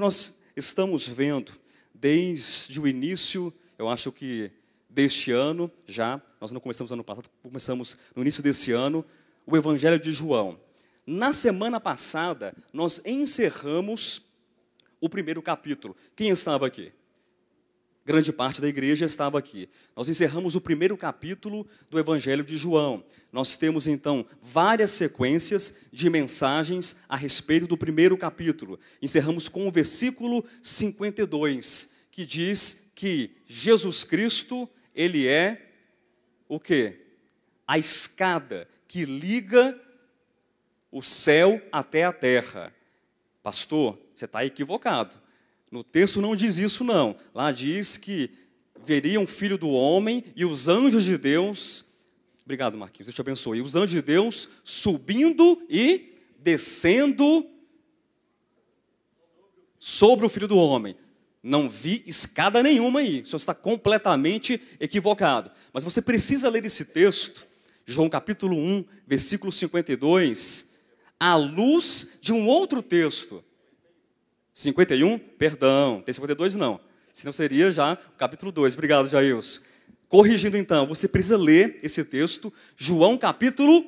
nós estamos vendo desde o início, eu acho que deste ano já, nós não começamos ano passado, começamos no início desse ano, o Evangelho de João. Na semana passada, nós encerramos o primeiro capítulo. Quem estava aqui? grande parte da igreja estava aqui. Nós encerramos o primeiro capítulo do Evangelho de João. Nós temos então várias sequências de mensagens a respeito do primeiro capítulo. Encerramos com o versículo 52, que diz que Jesus Cristo, ele é o quê? A escada que liga o céu até a terra. Pastor, você está equivocado no texto não diz isso, não. Lá diz que veria um filho do homem e os anjos de Deus. Obrigado, Marquinhos, Deus te abençoe. E os anjos de Deus subindo e descendo sobre o filho do homem. Não vi escada nenhuma aí. O senhor está completamente equivocado. Mas você precisa ler esse texto, João capítulo 1, versículo 52, à luz de um outro texto 51? Perdão. Tem 52 não. Senão seria já o capítulo 2. Obrigado, Jairus. Corrigindo então, você precisa ler esse texto, João capítulo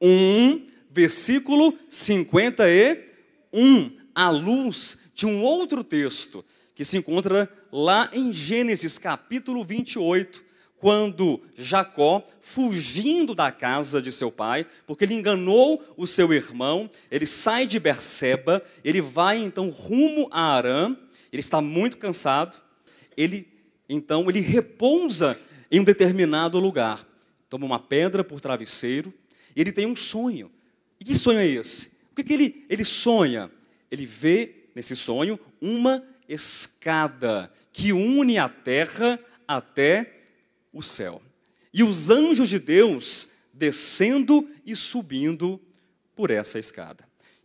1, versículo 51, à luz de um outro texto que se encontra lá em Gênesis capítulo 28, quando Jacó, fugindo da casa de seu pai, porque ele enganou o seu irmão, ele sai de Berseba, ele vai então rumo a Arã, ele está muito cansado, ele então ele repousa em um determinado lugar. Toma uma pedra por travesseiro e ele tem um sonho. E que sonho é esse? O que, que ele, ele sonha? Ele vê nesse sonho uma escada que une a terra até o céu. E os anjos de Deus descendo e subindo por essa escada.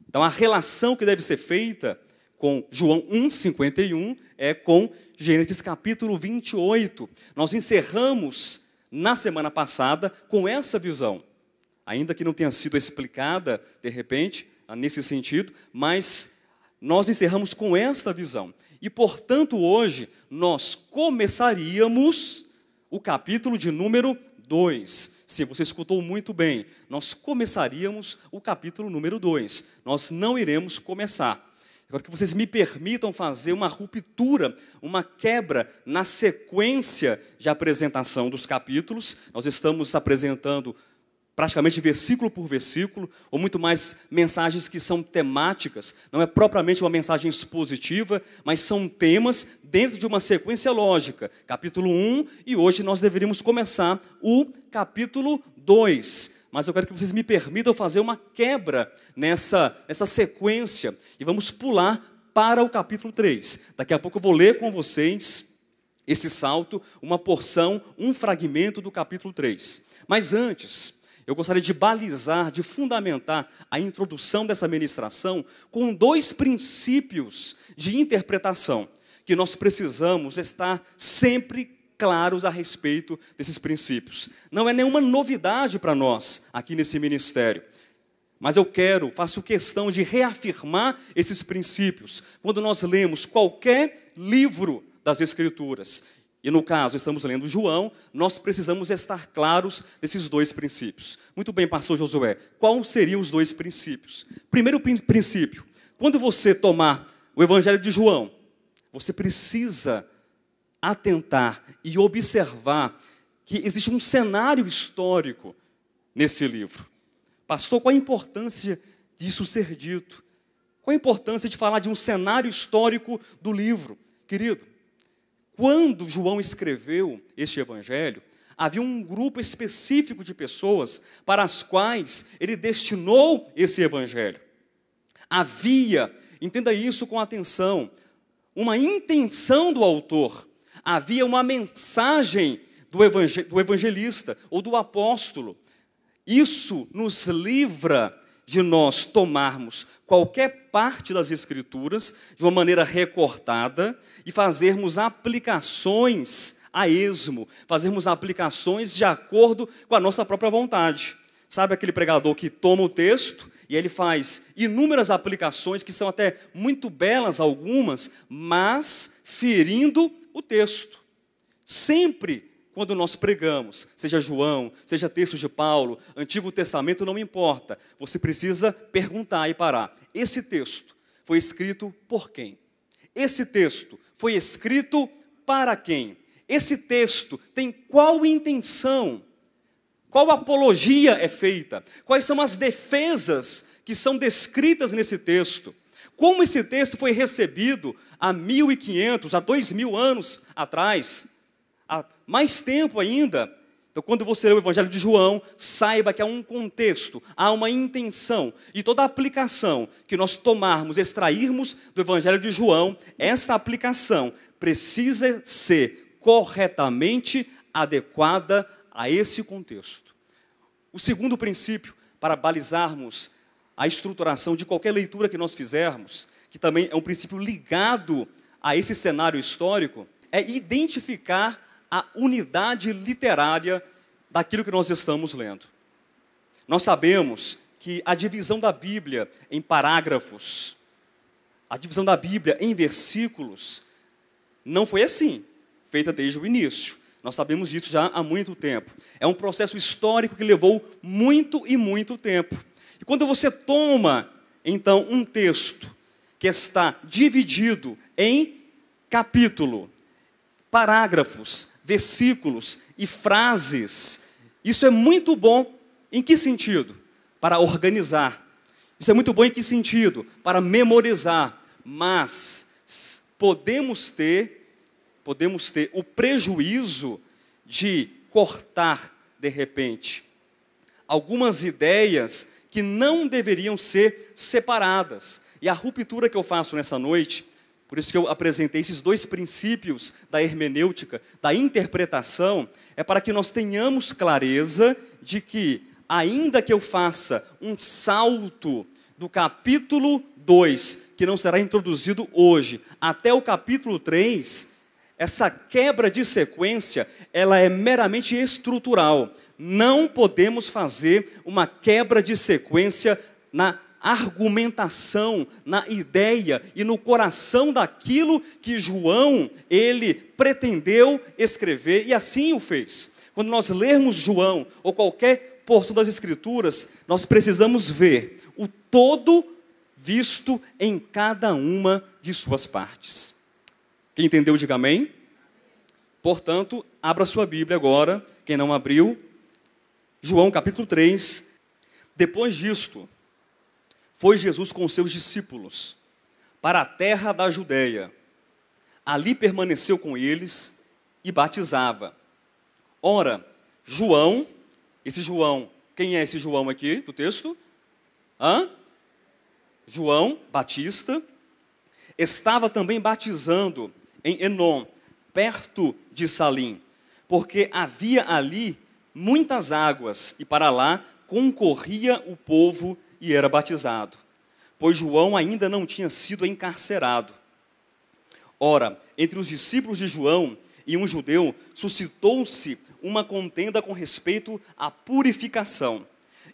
Então a relação que deve ser feita com João 1:51 é com Gênesis capítulo 28. Nós encerramos na semana passada com essa visão. Ainda que não tenha sido explicada de repente nesse sentido, mas nós encerramos com esta visão. E portanto, hoje nós começaríamos o capítulo de número 2. Se você escutou muito bem. Nós começaríamos o capítulo número 2. Nós não iremos começar. Agora que vocês me permitam fazer uma ruptura, uma quebra na sequência de apresentação dos capítulos. Nós estamos apresentando praticamente versículo por versículo, ou muito mais mensagens que são temáticas, não é propriamente uma mensagem expositiva, mas são temas dentro de uma sequência lógica. Capítulo 1, e hoje nós deveríamos começar o capítulo 2 mas eu quero que vocês me permitam fazer uma quebra nessa, nessa sequência e vamos pular para o capítulo 3. Daqui a pouco eu vou ler com vocês esse salto, uma porção, um fragmento do capítulo 3. Mas antes, eu gostaria de balizar, de fundamentar a introdução dessa ministração com dois princípios de interpretação que nós precisamos estar sempre claros a respeito desses princípios. Não é nenhuma novidade para nós aqui nesse ministério. Mas eu quero, faço questão de reafirmar esses princípios quando nós lemos qualquer livro das Escrituras. E no caso, estamos lendo João, nós precisamos estar claros desses dois princípios. Muito bem, pastor Josué, quais seriam os dois princípios? Primeiro princípio, quando você tomar o Evangelho de João, você precisa atentar e observar que existe um cenário histórico nesse livro. Pastor, qual a importância disso ser dito? Qual a importância de falar de um cenário histórico do livro? Querido, quando João escreveu este evangelho, havia um grupo específico de pessoas para as quais ele destinou esse evangelho. Havia, entenda isso com atenção, uma intenção do autor, havia uma mensagem do, evangel do evangelista ou do apóstolo. Isso nos livra de nós tomarmos qualquer parte das Escrituras de uma maneira recortada e fazermos aplicações a esmo, fazermos aplicações de acordo com a nossa própria vontade. Sabe aquele pregador que toma o texto e ele faz inúmeras aplicações que são até muito belas algumas, mas ferindo o texto. Sempre quando nós pregamos, seja João, seja texto de Paulo, Antigo Testamento, não importa. Você precisa perguntar e parar. Esse texto foi escrito por quem? Esse texto foi escrito para quem? Esse texto tem qual intenção? Qual apologia é feita? Quais são as defesas que são descritas nesse texto? Como esse texto foi recebido há 1.500, há 2.000 anos atrás? mais tempo ainda. Então, quando você lê o Evangelho de João, saiba que há um contexto, há uma intenção. E toda aplicação que nós tomarmos, extrairmos do Evangelho de João, essa aplicação precisa ser corretamente adequada a esse contexto. O segundo princípio para balizarmos a estruturação de qualquer leitura que nós fizermos, que também é um princípio ligado a esse cenário histórico, é identificar a unidade literária daquilo que nós estamos lendo. Nós sabemos que a divisão da Bíblia em parágrafos, a divisão da Bíblia em versículos, não foi assim, feita desde o início. Nós sabemos disso já há muito tempo. É um processo histórico que levou muito e muito tempo. E quando você toma, então, um texto que está dividido em capítulo, parágrafos, versículos e frases. Isso é muito bom em que sentido? Para organizar. Isso é muito bom em que sentido? Para memorizar. Mas podemos ter podemos ter o prejuízo de cortar de repente algumas ideias que não deveriam ser separadas. E a ruptura que eu faço nessa noite por isso que eu apresentei esses dois princípios da hermenêutica, da interpretação, é para que nós tenhamos clareza de que, ainda que eu faça um salto do capítulo 2, que não será introduzido hoje, até o capítulo 3, essa quebra de sequência, ela é meramente estrutural. Não podemos fazer uma quebra de sequência na argumentação, na ideia e no coração daquilo que João ele pretendeu escrever e assim o fez. Quando nós lermos João ou qualquer porção das escrituras, nós precisamos ver o todo visto em cada uma de suas partes. Quem entendeu, diga amém. Portanto, abra sua Bíblia agora, quem não abriu, João capítulo 3. Depois disto, foi Jesus com seus discípulos para a terra da Judéia. Ali permaneceu com eles e batizava. Ora, João, esse João, quem é esse João aqui do texto? Hã? João Batista estava também batizando em Enom, perto de Salim, porque havia ali muitas águas e para lá concorria o povo e era batizado, pois João ainda não tinha sido encarcerado. Ora, entre os discípulos de João e um judeu suscitou-se uma contenda com respeito à purificação.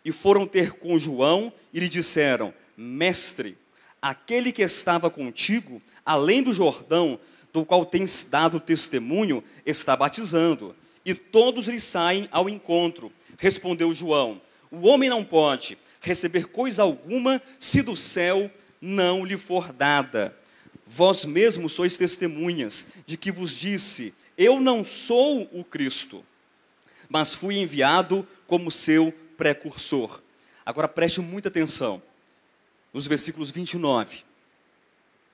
E foram ter com João e lhe disseram: Mestre, aquele que estava contigo, além do Jordão, do qual tens dado testemunho, está batizando, e todos lhe saem ao encontro. Respondeu João: O homem não pode, receber coisa alguma se do céu não lhe for dada. Vós mesmos sois testemunhas de que vos disse: Eu não sou o Cristo, mas fui enviado como seu precursor. Agora preste muita atenção nos versículos 29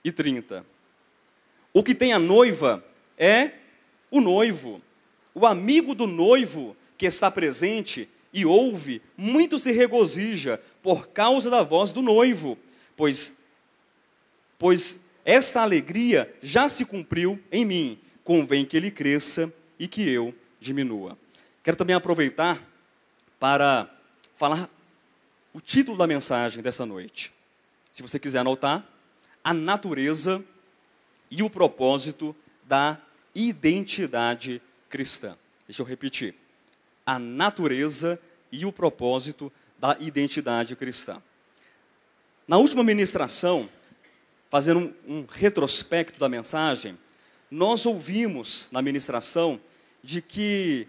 e 30. O que tem a noiva é o noivo. O amigo do noivo que está presente e ouve, muito se regozija por causa da voz do noivo, pois pois esta alegria já se cumpriu em mim. Convém que ele cresça e que eu diminua. Quero também aproveitar para falar o título da mensagem dessa noite. Se você quiser anotar, a natureza e o propósito da identidade cristã. Deixa eu repetir a natureza e o propósito da identidade cristã. Na última ministração, fazendo um, retrospecto da mensagem, nós ouvimos na ministração de que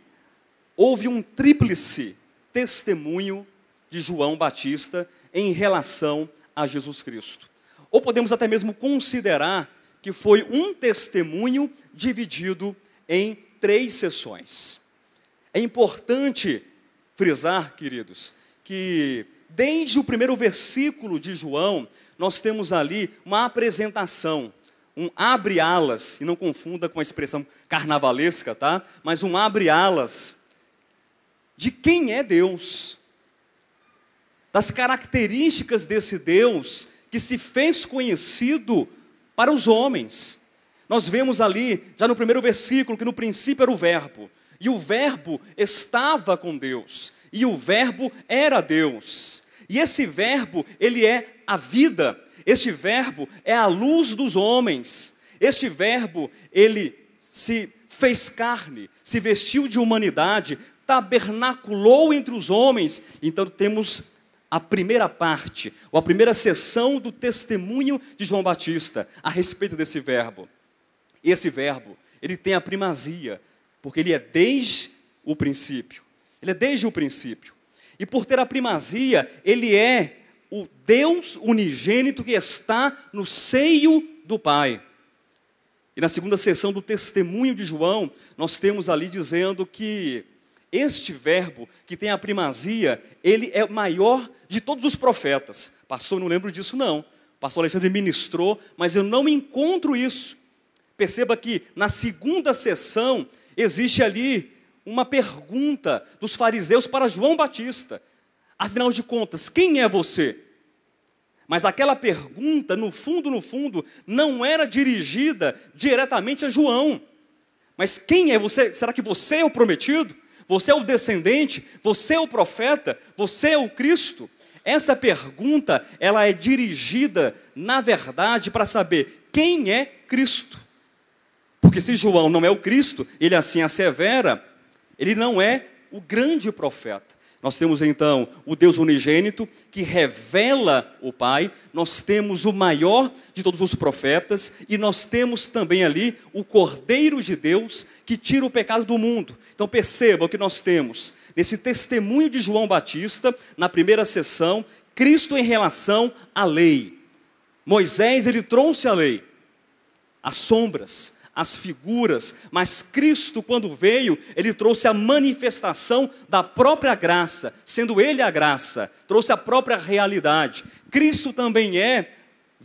houve um tríplice testemunho de João Batista em relação a Jesus Cristo. Ou podemos até mesmo considerar que foi um testemunho dividido em três sessões. É importante frisar, queridos, que desde o primeiro versículo de João, nós temos ali uma apresentação, um abre alas, e não confunda com a expressão carnavalesca, tá? Mas um abre alas de quem é Deus, das características desse Deus que se fez conhecido para os homens. Nós vemos ali, já no primeiro versículo, que no princípio era o Verbo. E o Verbo estava com Deus. E o Verbo era Deus. E esse Verbo, ele é a vida. Este Verbo é a luz dos homens. Este Verbo, ele se fez carne, se vestiu de humanidade, tabernaculou entre os homens. Então temos a primeira parte, ou a primeira sessão do testemunho de João Batista a respeito desse verbo. Esse verbo, ele tem a primazia porque ele é desde o princípio. Ele é desde o princípio. E por ter a primazia, ele é o Deus unigênito que está no seio do Pai. E na segunda sessão do testemunho de João, nós temos ali dizendo que este verbo que tem a primazia, ele é maior de todos os profetas. Pastor, não lembro disso não. pastor Alexandre ministrou, mas eu não encontro isso. Perceba que na segunda sessão Existe ali uma pergunta dos fariseus para João Batista. Afinal de contas, quem é você? Mas aquela pergunta, no fundo, no fundo, não era dirigida diretamente a João. Mas quem é você? Será que você é o prometido? Você é o descendente? Você é o profeta? Você é o Cristo? Essa pergunta, ela é dirigida, na verdade, para saber quem é Cristo. Porque se João não é o Cristo, ele assim assevera, ele não é o grande profeta. Nós temos então o Deus unigênito que revela o Pai, nós temos o maior de todos os profetas e nós temos também ali o Cordeiro de Deus que tira o pecado do mundo. Então perceba o que nós temos nesse testemunho de João Batista, na primeira sessão, Cristo em relação à lei. Moisés ele trouxe a lei, as sombras, as figuras, mas Cristo, quando veio, ele trouxe a manifestação da própria graça, sendo ele a graça, trouxe a própria realidade. Cristo também é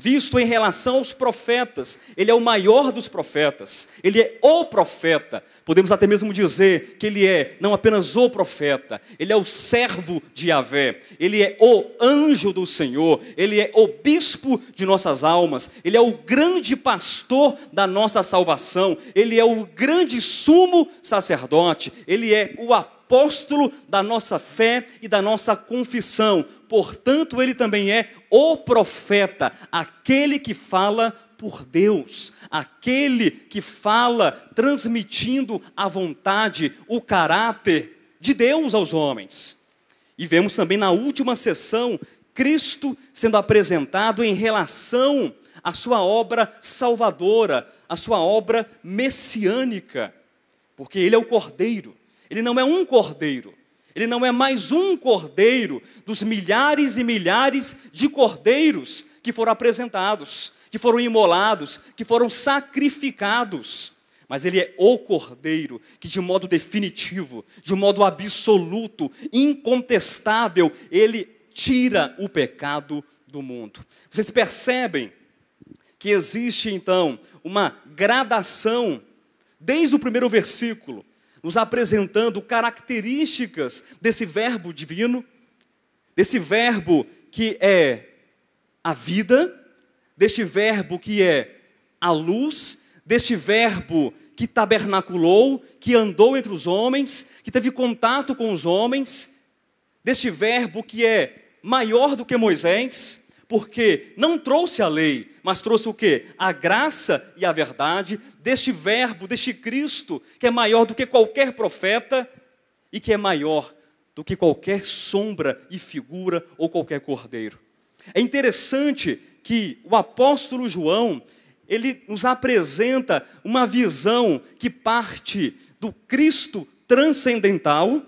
visto em relação aos profetas. Ele é o maior dos profetas, ele é o profeta. Podemos até mesmo dizer que ele é não apenas o profeta, ele é o servo de Yahvé, ele é o anjo do Senhor, ele é o bispo de nossas almas, ele é o grande pastor da nossa salvação, ele é o grande sumo sacerdote, ele é o apóstolo apóstolo da nossa fé e da nossa confissão. Portanto, ele também é o profeta, aquele que fala por Deus, aquele que fala transmitindo a vontade, o caráter de Deus aos homens. E vemos também na última sessão Cristo sendo apresentado em relação à sua obra salvadora, à sua obra messiânica, porque ele é o Cordeiro ele não é um cordeiro. Ele não é mais um cordeiro dos milhares e milhares de cordeiros que foram apresentados, que foram imolados, que foram sacrificados. Mas ele é o cordeiro que, de modo definitivo, de modo absoluto, incontestável, ele tira o pecado do mundo. Vocês percebem que existe então uma gradação desde o primeiro versículo nos apresentando características desse verbo divino, desse verbo que é a vida, deste verbo que é a luz, deste verbo que tabernaculou, que andou entre os homens, que teve contato com os homens, deste verbo que é maior do que Moisés, porque não trouxe a lei, mas trouxe o quê? A graça e a verdade deste verbo, deste Cristo, que é maior do que qualquer profeta e que é maior do que qualquer sombra e figura ou qualquer cordeiro. É interessante que o apóstolo João, ele nos apresenta uma visão que parte do Cristo transcendental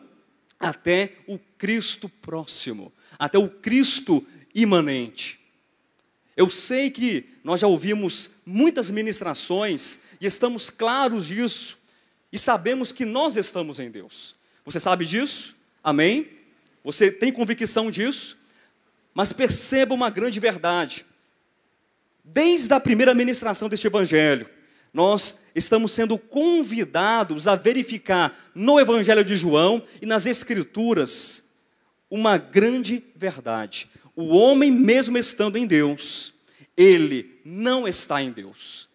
até o Cristo próximo, até o Cristo imanente. Eu sei que nós já ouvimos muitas ministrações e estamos claros disso e sabemos que nós estamos em Deus. Você sabe disso? Amém? Você tem convicção disso? Mas perceba uma grande verdade. Desde a primeira ministração deste evangelho, nós estamos sendo convidados a verificar no evangelho de João e nas escrituras uma grande verdade o homem, mesmo estando em Deus, ele não está em Deus.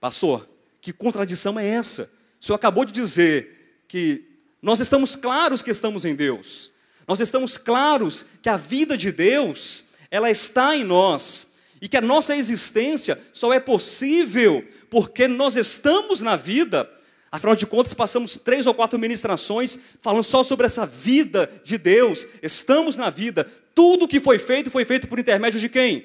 Pastor, que contradição é essa? O senhor acabou de dizer que nós estamos claros que estamos em Deus. Nós estamos claros que a vida de Deus, ela está em nós. E que a nossa existência só é possível porque nós estamos na vida Afinal de contas, passamos três ou quatro ministrações falando só sobre essa vida de Deus. Estamos na vida. Tudo que foi feito foi feito por intermédio de quem?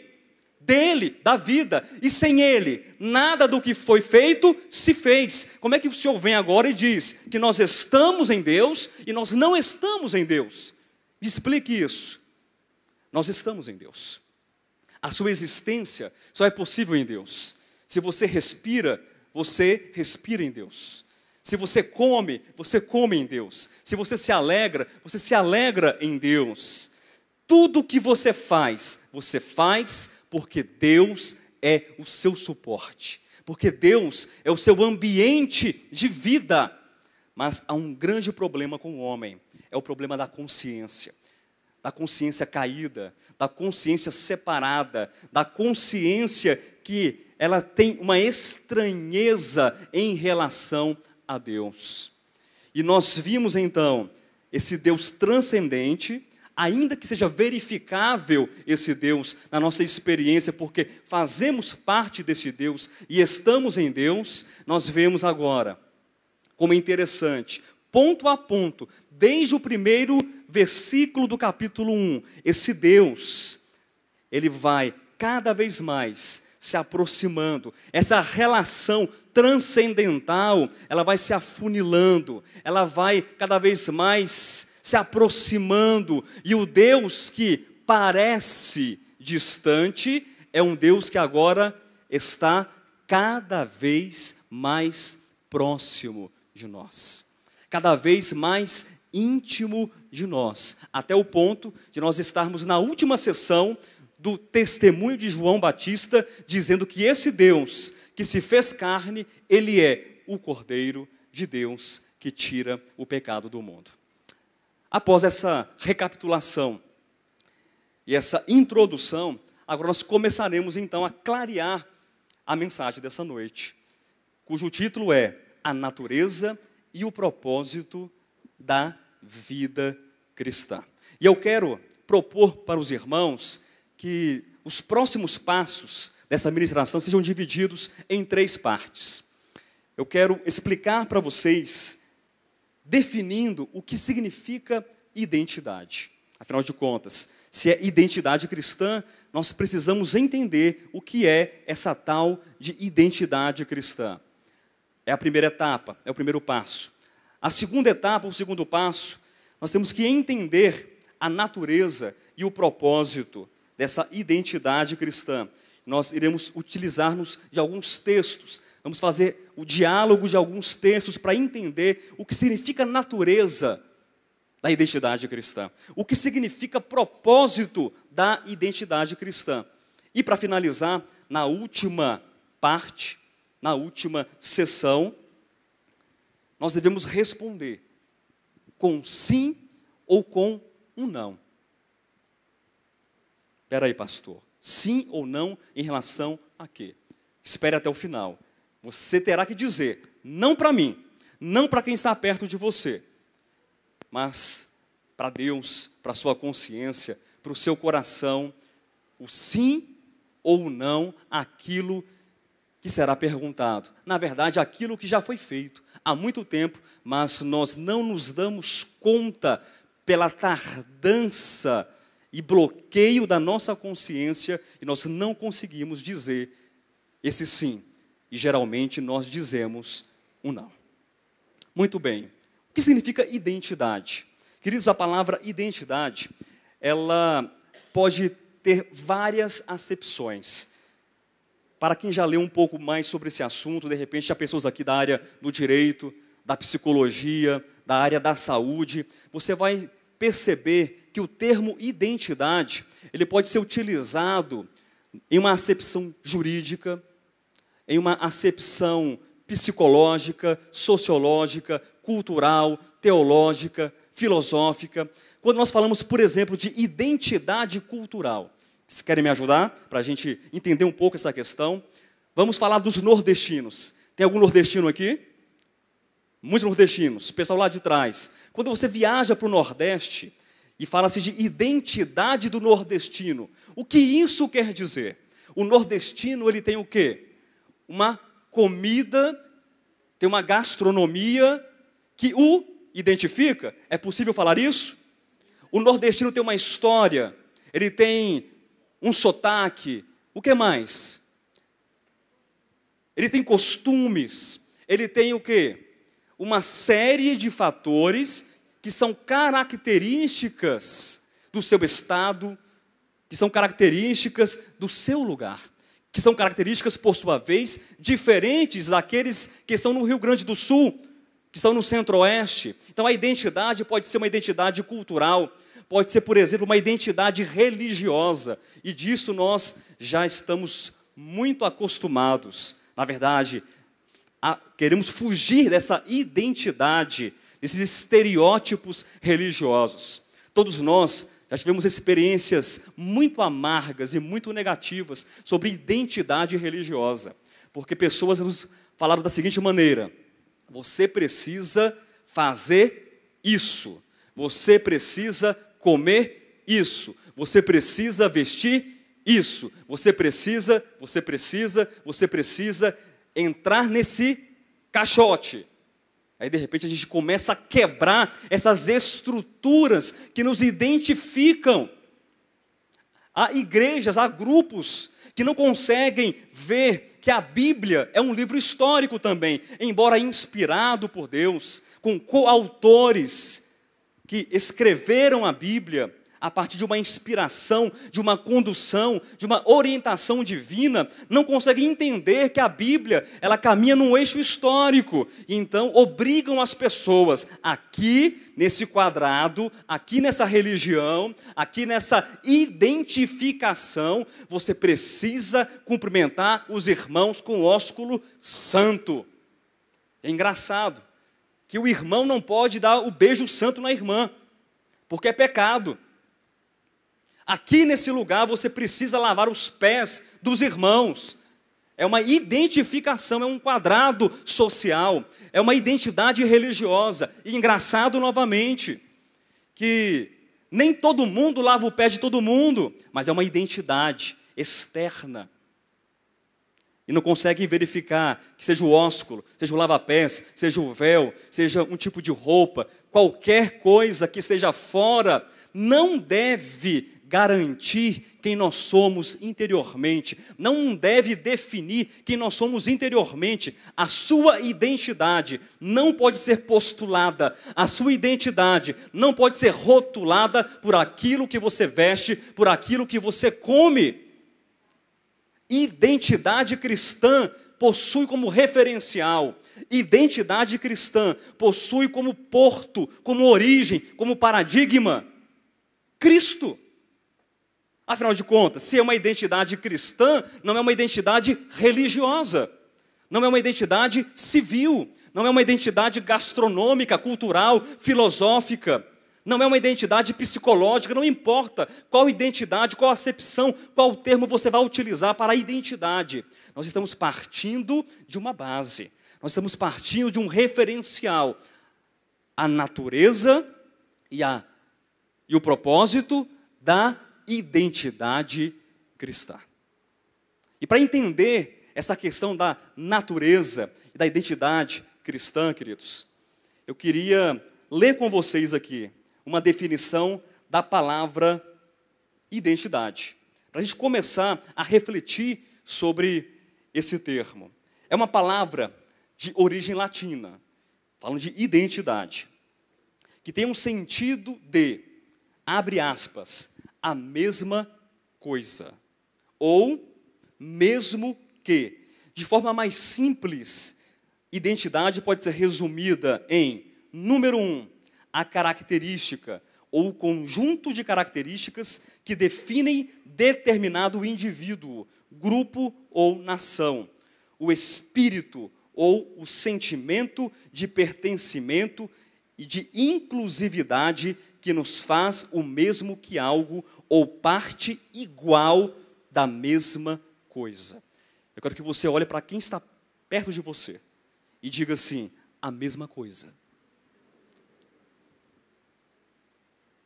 Dele, da vida. E sem ele, nada do que foi feito se fez. Como é que o Senhor vem agora e diz que nós estamos em Deus e nós não estamos em Deus? Me explique isso. Nós estamos em Deus. A sua existência só é possível em Deus. Se você respira, você respira em Deus. Se você come, você come em Deus. Se você se alegra, você se alegra em Deus. Tudo que você faz, você faz porque Deus é o seu suporte, porque Deus é o seu ambiente de vida. Mas há um grande problema com o homem: é o problema da consciência, da consciência caída, da consciência separada, da consciência que ela tem uma estranheza em relação a Deus. E nós vimos então esse Deus transcendente, ainda que seja verificável esse Deus na nossa experiência, porque fazemos parte desse Deus e estamos em Deus, nós vemos agora como é interessante, ponto a ponto, desde o primeiro versículo do capítulo 1, esse Deus, ele vai cada vez mais se aproximando. Essa relação transcendental, ela vai se afunilando, ela vai cada vez mais se aproximando. E o Deus que parece distante é um Deus que agora está cada vez mais próximo de nós, cada vez mais íntimo de nós, até o ponto de nós estarmos na última sessão do testemunho de João Batista, dizendo que esse Deus que se fez carne, ele é o Cordeiro de Deus que tira o pecado do mundo. Após essa recapitulação e essa introdução, agora nós começaremos então a clarear a mensagem dessa noite, cujo título é A Natureza e o Propósito da Vida Cristã. E eu quero propor para os irmãos que os próximos passos dessa ministração sejam divididos em três partes. Eu quero explicar para vocês, definindo o que significa identidade. Afinal de contas, se é identidade cristã, nós precisamos entender o que é essa tal de identidade cristã. É a primeira etapa, é o primeiro passo. A segunda etapa, o segundo passo, nós temos que entender a natureza e o propósito dessa identidade cristã. Nós iremos utilizar-nos de alguns textos, vamos fazer o diálogo de alguns textos para entender o que significa natureza da identidade cristã, o que significa propósito da identidade cristã. E para finalizar, na última parte, na última sessão, nós devemos responder com sim ou com um não. Espera aí, pastor. Sim ou não em relação a quê? Espere até o final. Você terá que dizer não para mim, não para quem está perto de você, mas para Deus, para sua consciência, para o seu coração, o sim ou não aquilo que será perguntado. Na verdade, aquilo que já foi feito há muito tempo, mas nós não nos damos conta pela tardança e bloqueio da nossa consciência e nós não conseguimos dizer esse sim. E geralmente nós dizemos um não. Muito bem. O que significa identidade? Queridos, a palavra identidade, ela pode ter várias acepções. Para quem já leu um pouco mais sobre esse assunto, de repente já pessoas aqui da área do direito, da psicologia, da área da saúde, você vai perceber que o termo identidade, ele pode ser utilizado em uma acepção jurídica, em uma acepção psicológica, sociológica, cultural, teológica, filosófica. Quando nós falamos, por exemplo, de identidade cultural, vocês querem me ajudar para a gente entender um pouco essa questão? Vamos falar dos nordestinos. Tem algum nordestino aqui? Muitos nordestinos, pessoal lá de trás. Quando você viaja para o Nordeste, e fala-se de identidade do nordestino. O que isso quer dizer? O nordestino ele tem o quê? Uma comida, tem uma gastronomia que o identifica. É possível falar isso? O nordestino tem uma história, ele tem um sotaque. O que mais? Ele tem costumes, ele tem o quê? Uma série de fatores que são características do seu estado, que são características do seu lugar, que são características, por sua vez, diferentes daqueles que estão no Rio Grande do Sul, que estão no Centro-Oeste. Então, a identidade pode ser uma identidade cultural, pode ser, por exemplo, uma identidade religiosa, e disso nós já estamos muito acostumados. Na verdade, a, queremos fugir dessa identidade esses estereótipos religiosos. Todos nós já tivemos experiências muito amargas e muito negativas sobre identidade religiosa, porque pessoas nos falaram da seguinte maneira: você precisa fazer isso, você precisa comer isso, você precisa vestir isso, você precisa, você precisa, você precisa entrar nesse caixote. Aí de repente a gente começa a quebrar essas estruturas que nos identificam. Há igrejas, há grupos que não conseguem ver que a Bíblia é um livro histórico também, embora inspirado por Deus, com coautores que escreveram a Bíblia, a partir de uma inspiração, de uma condução, de uma orientação divina, não consegue entender que a Bíblia, ela caminha num eixo histórico. E então obrigam as pessoas aqui nesse quadrado, aqui nessa religião, aqui nessa identificação, você precisa cumprimentar os irmãos com o ósculo santo. É engraçado que o irmão não pode dar o beijo santo na irmã, porque é pecado. Aqui nesse lugar você precisa lavar os pés dos irmãos. É uma identificação, é um quadrado social, é uma identidade religiosa. E engraçado novamente, que nem todo mundo lava o pé de todo mundo, mas é uma identidade externa. E não consegue verificar que seja o ósculo, seja o lava-pés, seja o véu, seja um tipo de roupa, qualquer coisa que seja fora, não deve garantir quem nós somos interiormente, não deve definir quem nós somos interiormente. A sua identidade não pode ser postulada, a sua identidade não pode ser rotulada por aquilo que você veste, por aquilo que você come. Identidade cristã possui como referencial Identidade cristã possui como porto, como origem, como paradigma Cristo. Afinal de contas, se é uma identidade cristã, não é uma identidade religiosa, não é uma identidade civil, não é uma identidade gastronômica, cultural, filosófica, não é uma identidade psicológica, não importa qual identidade, qual acepção, qual termo você vai utilizar para a identidade. Nós estamos partindo de uma base, nós estamos partindo de um referencial. A natureza e, a, e o propósito da identidade cristã. E para entender essa questão da natureza e da identidade cristã, queridos, eu queria ler com vocês aqui uma definição da palavra identidade, para a gente começar a refletir sobre esse termo. É uma palavra de origem latina, falando de identidade, que tem um sentido de, abre aspas, a mesma coisa. Ou, mesmo que. De forma mais simples, identidade pode ser resumida em, número um, a característica ou o conjunto de características que definem determinado indivíduo, grupo ou nação. O espírito ou o sentimento de pertencimento e de inclusividade que nos faz o mesmo que algo ou parte igual da mesma coisa. Eu quero que você olhe para quem está perto de você e diga assim: a mesma coisa.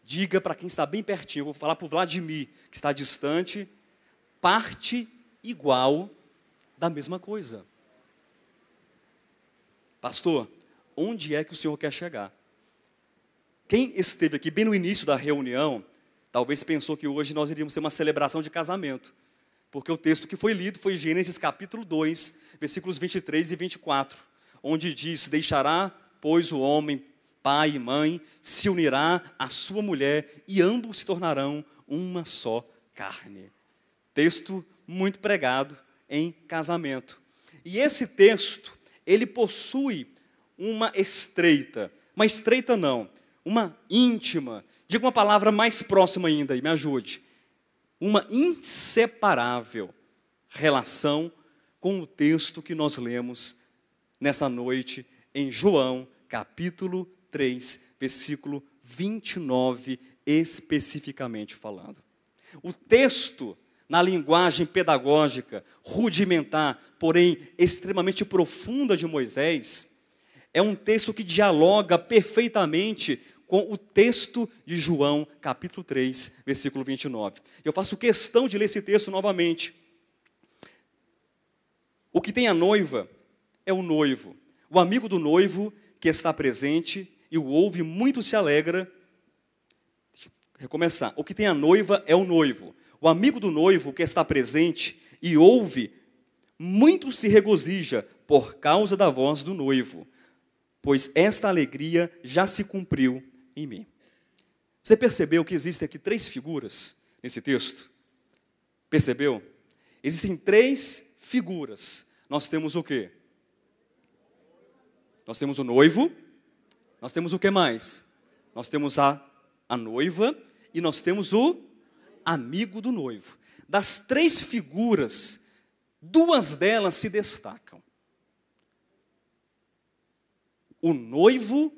Diga para quem está bem pertinho, eu vou falar para o Vladimir, que está distante, parte igual da mesma coisa. Pastor, onde é que o senhor quer chegar? Quem esteve aqui bem no início da reunião, Talvez pensou que hoje nós iríamos ter uma celebração de casamento, porque o texto que foi lido foi Gênesis capítulo 2, versículos 23 e 24, onde diz: Deixará, pois, o homem pai e mãe, se unirá à sua mulher e ambos se tornarão uma só carne. Texto muito pregado em casamento. E esse texto, ele possui uma estreita, uma estreita não, uma íntima Diga uma palavra mais próxima ainda e me ajude. Uma inseparável relação com o texto que nós lemos nessa noite em João, capítulo 3, versículo 29, especificamente falando. O texto, na linguagem pedagógica, rudimentar, porém extremamente profunda de Moisés, é um texto que dialoga perfeitamente com o texto de João, capítulo 3, versículo 29. Eu faço questão de ler esse texto novamente. O que tem a noiva é o noivo, o amigo do noivo que está presente e o ouve muito se alegra. Deixa eu recomeçar. O que tem a noiva é o noivo, o amigo do noivo que está presente e ouve muito se regozija por causa da voz do noivo, pois esta alegria já se cumpriu em mim. Você percebeu que existem aqui três figuras nesse texto? Percebeu? Existem três figuras. Nós temos o quê? Nós temos o noivo, nós temos o que mais? Nós temos a, a noiva e nós temos o amigo do noivo. Das três figuras, duas delas se destacam. O noivo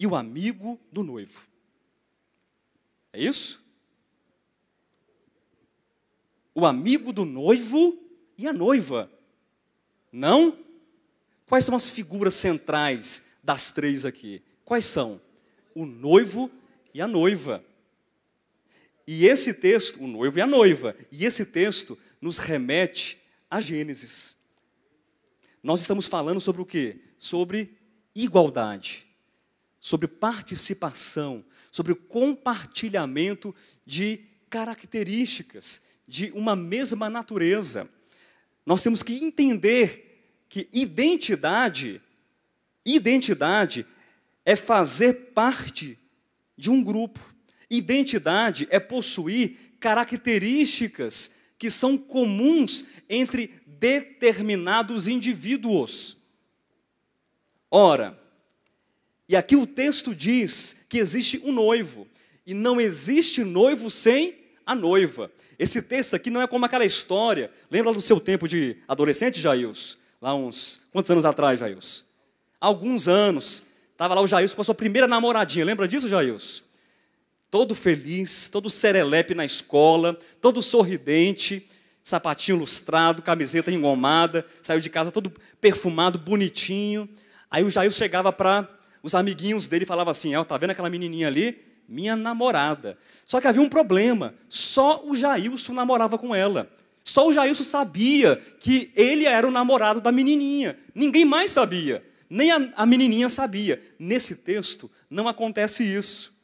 e o amigo do noivo. É isso? O amigo do noivo e a noiva. Não? Quais são as figuras centrais das três aqui? Quais são? O noivo e a noiva. E esse texto, o noivo e a noiva, e esse texto nos remete a Gênesis. Nós estamos falando sobre o quê? Sobre igualdade sobre participação, sobre o compartilhamento de características de uma mesma natureza. Nós temos que entender que identidade, identidade é fazer parte de um grupo. Identidade é possuir características que são comuns entre determinados indivíduos. Ora, e aqui o texto diz que existe um noivo, e não existe noivo sem a noiva. Esse texto aqui não é como aquela história, lembra do seu tempo de adolescente, Jaius? Lá uns, quantos anos atrás, Jaius. Alguns anos, estava lá o Jaius com a sua primeira namoradinha, lembra disso, Jaius? Todo feliz, todo serelepe na escola, todo sorridente, sapatinho lustrado, camiseta engomada, saiu de casa todo perfumado, bonitinho. Aí o Jair chegava para os amiguinhos dele falavam assim: ó, oh, tá vendo aquela menininha ali? Minha namorada. Só que havia um problema: só o Jailson namorava com ela. Só o Jailson sabia que ele era o namorado da menininha. Ninguém mais sabia. Nem a, a menininha sabia. Nesse texto, não acontece isso.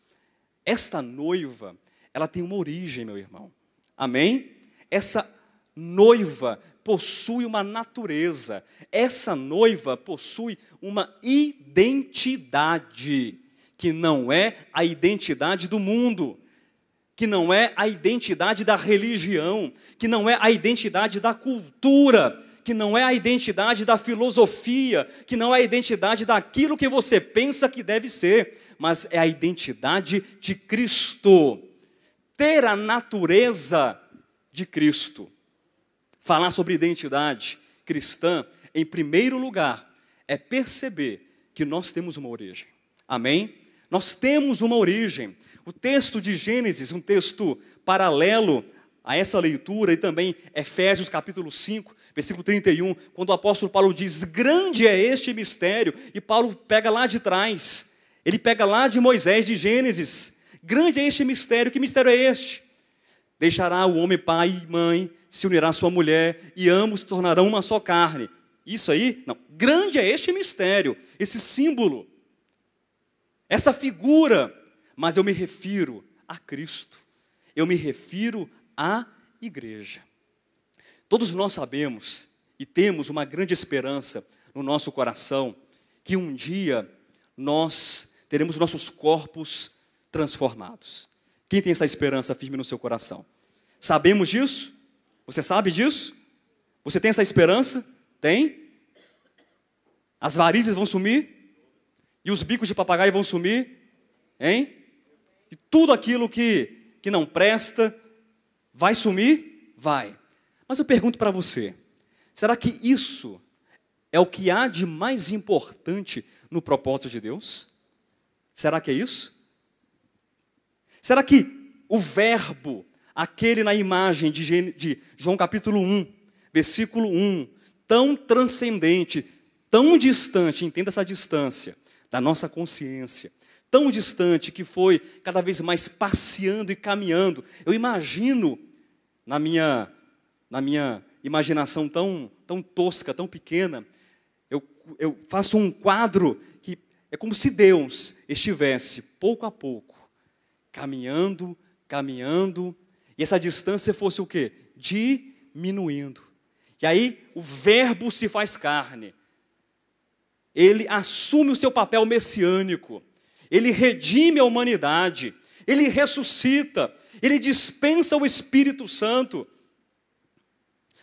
Esta noiva, ela tem uma origem, meu irmão. Amém? Essa noiva possui uma natureza, essa noiva possui uma identidade, que não é a identidade do mundo, que não é a identidade da religião, que não é a identidade da cultura, que não é a identidade da filosofia, que não é a identidade daquilo que você pensa que deve ser, mas é a identidade de Cristo. Ter a natureza de Cristo. Falar sobre identidade cristã, em primeiro lugar, é perceber que nós temos uma origem. Amém? Nós temos uma origem. O texto de Gênesis, um texto paralelo a essa leitura, e também Efésios capítulo 5, versículo 31, quando o apóstolo Paulo diz: Grande é este mistério, e Paulo pega lá de trás, ele pega lá de Moisés, de Gênesis. Grande é este mistério, que mistério é este? Deixará o homem pai e mãe, se unirá à sua mulher e ambos se tornarão uma só carne. Isso aí? Não. Grande é este mistério, esse símbolo, essa figura. Mas eu me refiro a Cristo. Eu me refiro à igreja. Todos nós sabemos e temos uma grande esperança no nosso coração que um dia nós teremos nossos corpos transformados. Quem tem essa esperança firme no seu coração? Sabemos disso? Você sabe disso? Você tem essa esperança? Tem? As varizes vão sumir? E os bicos de papagaio vão sumir? Hein? E tudo aquilo que, que não presta vai sumir? Vai. Mas eu pergunto para você: será que isso é o que há de mais importante no propósito de Deus? Será que é isso? Será que o Verbo, aquele na imagem de João capítulo 1, versículo 1, tão transcendente, tão distante, entenda essa distância da nossa consciência, tão distante que foi cada vez mais passeando e caminhando. Eu imagino na minha na minha imaginação tão tão tosca, tão pequena, eu, eu faço um quadro que é como se Deus estivesse pouco a pouco caminhando, caminhando, e essa distância fosse o quê? Diminuindo. E aí o Verbo se faz carne. Ele assume o seu papel messiânico. Ele redime a humanidade. Ele ressuscita. Ele dispensa o Espírito Santo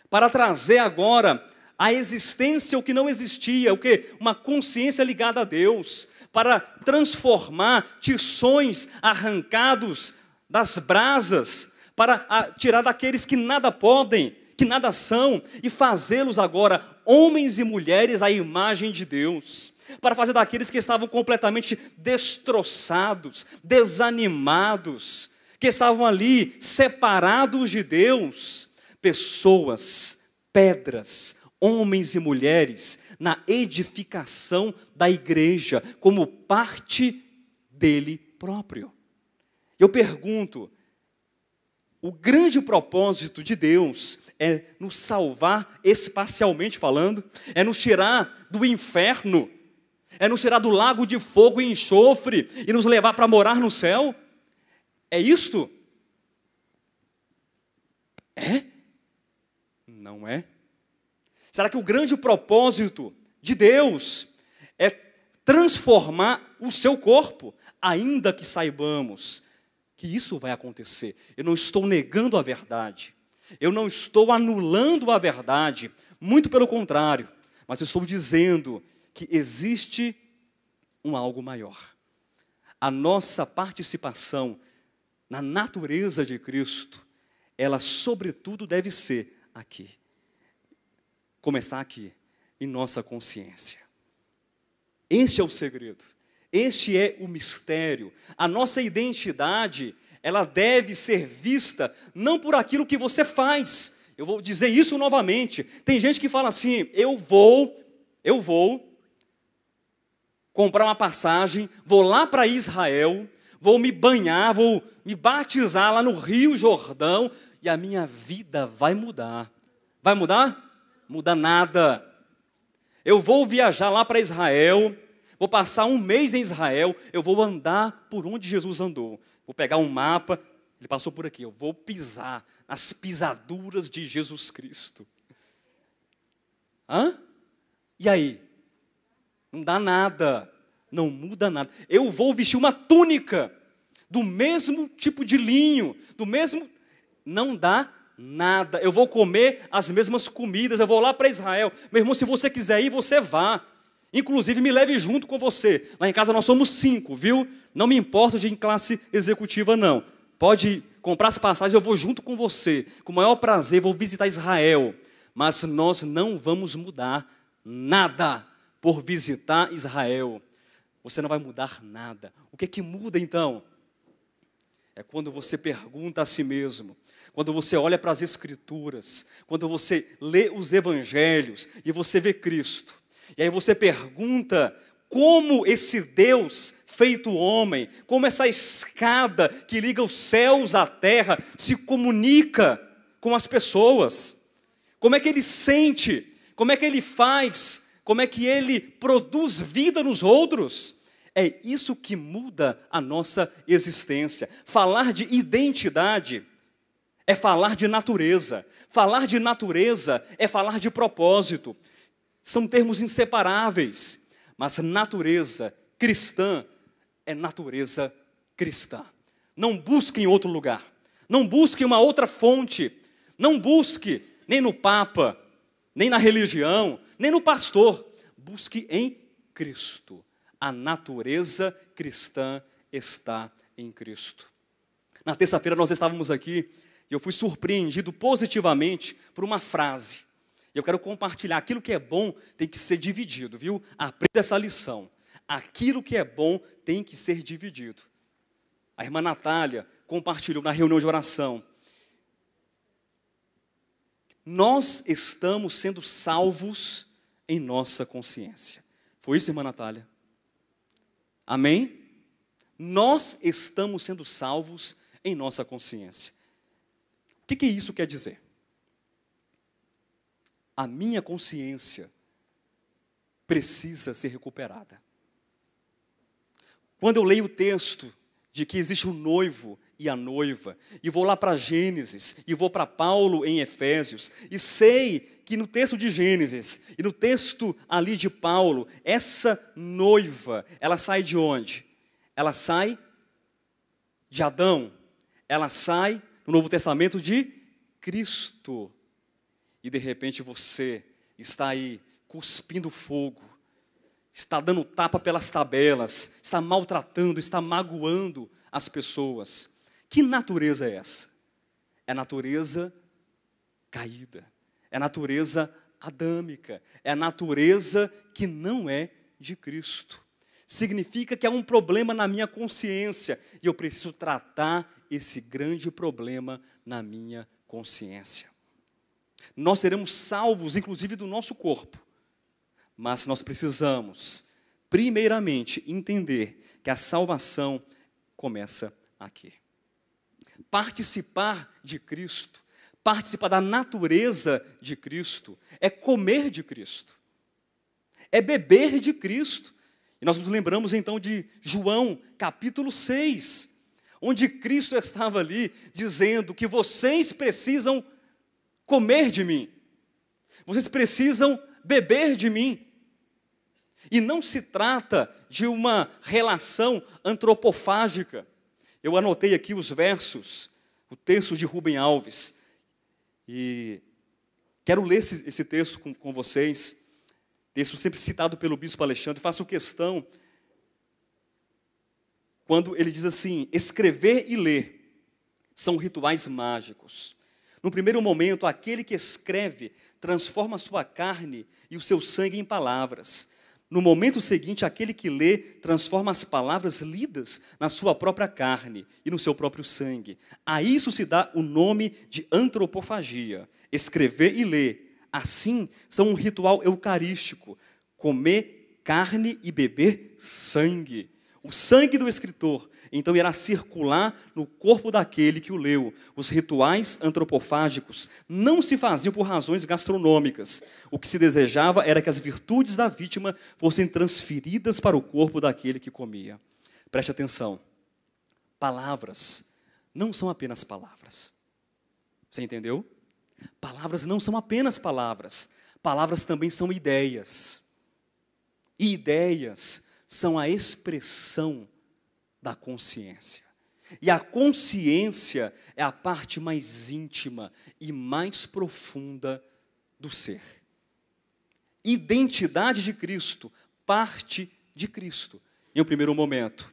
para trazer agora a existência o que não existia, o que uma consciência ligada a Deus, para transformar tições arrancados das brasas para ah, tirar daqueles que nada podem, que nada são, e fazê-los agora homens e mulheres à imagem de Deus, para fazer daqueles que estavam completamente destroçados, desanimados, que estavam ali separados de Deus, pessoas, pedras, homens e mulheres, na edificação da igreja, como parte dele próprio. Eu pergunto, o grande propósito de Deus é nos salvar espacialmente falando, é nos tirar do inferno, é nos tirar do lago de fogo e enxofre e nos levar para morar no céu. É isto? É? Não é? Será que o grande propósito de Deus é transformar o seu corpo, ainda que saibamos que isso vai acontecer. Eu não estou negando a verdade. Eu não estou anulando a verdade. Muito pelo contrário. Mas eu estou dizendo que existe um algo maior. A nossa participação na natureza de Cristo, ela sobretudo deve ser aqui. Começar aqui, em nossa consciência. Este é o segredo. Este é o mistério. A nossa identidade, ela deve ser vista não por aquilo que você faz. Eu vou dizer isso novamente. Tem gente que fala assim: "Eu vou, eu vou comprar uma passagem, vou lá para Israel, vou me banhar, vou me batizar lá no Rio Jordão e a minha vida vai mudar". Vai mudar? Muda nada. Eu vou viajar lá para Israel, vou passar um mês em Israel, eu vou andar por onde Jesus andou. Vou pegar um mapa, ele passou por aqui, eu vou pisar nas pisaduras de Jesus Cristo. Hã? E aí? Não dá nada, não muda nada. Eu vou vestir uma túnica do mesmo tipo de linho, do mesmo. Não dá nada. Eu vou comer as mesmas comidas, eu vou lá para Israel. Meu irmão, se você quiser ir, você vá. Inclusive, me leve junto com você. Lá em casa nós somos cinco, viu? Não me importo de ir em classe executiva, não. Pode comprar as passagens, eu vou junto com você. Com o maior prazer, vou visitar Israel. Mas nós não vamos mudar nada por visitar Israel. Você não vai mudar nada. O que é que muda então? É quando você pergunta a si mesmo, quando você olha para as Escrituras, quando você lê os Evangelhos e você vê Cristo. E aí você pergunta como esse Deus feito homem, como essa escada que liga os céus à terra se comunica com as pessoas. Como é que ele sente? Como é que ele faz? Como é que ele produz vida nos outros? É isso que muda a nossa existência. Falar de identidade é falar de natureza. Falar de natureza é falar de propósito são termos inseparáveis, mas natureza cristã é natureza cristã. Não busque em outro lugar, não busque uma outra fonte, não busque nem no Papa, nem na religião, nem no pastor, busque em Cristo. A natureza cristã está em Cristo. Na terça-feira nós estávamos aqui e eu fui surpreendido positivamente por uma frase e eu quero compartilhar. Aquilo que é bom tem que ser dividido, viu? Aprenda essa lição. Aquilo que é bom tem que ser dividido. A irmã Natália compartilhou na reunião de oração. Nós estamos sendo salvos em nossa consciência. Foi isso, irmã Natália? Amém? Nós estamos sendo salvos em nossa consciência. O que, que isso quer dizer? a minha consciência precisa ser recuperada. Quando eu leio o texto de que existe o um noivo e a noiva, e vou lá para Gênesis, e vou para Paulo em Efésios, e sei que no texto de Gênesis e no texto ali de Paulo, essa noiva, ela sai de onde? Ela sai de Adão, ela sai no Novo Testamento de Cristo e de repente você está aí cuspindo fogo, está dando tapa pelas tabelas, está maltratando, está magoando as pessoas. Que natureza é essa? É natureza caída, é natureza adâmica, é natureza que não é de Cristo. Significa que há um problema na minha consciência e eu preciso tratar esse grande problema na minha consciência. Nós seremos salvos, inclusive, do nosso corpo. Mas nós precisamos, primeiramente, entender que a salvação começa aqui. Participar de Cristo, participar da natureza de Cristo, é comer de Cristo, é beber de Cristo. E nós nos lembramos então de João capítulo 6, onde Cristo estava ali dizendo que vocês precisam comer de mim, vocês precisam beber de mim. E não se trata de uma relação antropofágica. Eu anotei aqui os versos, o texto de Rubem Alves. E quero ler esse, esse texto com, com vocês. Texto sempre citado pelo bispo Alexandre. Faço questão quando ele diz assim: escrever e ler são rituais mágicos. No primeiro momento, aquele que escreve transforma sua carne e o seu sangue em palavras. No momento seguinte, aquele que lê transforma as palavras lidas na sua própria carne e no seu próprio sangue. A isso se dá o nome de antropofagia, escrever e ler. Assim, são um ritual eucarístico, comer carne e beber sangue. O sangue do escritor então irá circular no corpo daquele que o leu. Os rituais antropofágicos não se faziam por razões gastronômicas. O que se desejava era que as virtudes da vítima fossem transferidas para o corpo daquele que comia. Preste atenção. Palavras não são apenas palavras. Você entendeu? Palavras não são apenas palavras. Palavras também são ideias. E ideias são a expressão da consciência. E a consciência é a parte mais íntima e mais profunda do ser. Identidade de Cristo, parte de Cristo, em um primeiro momento.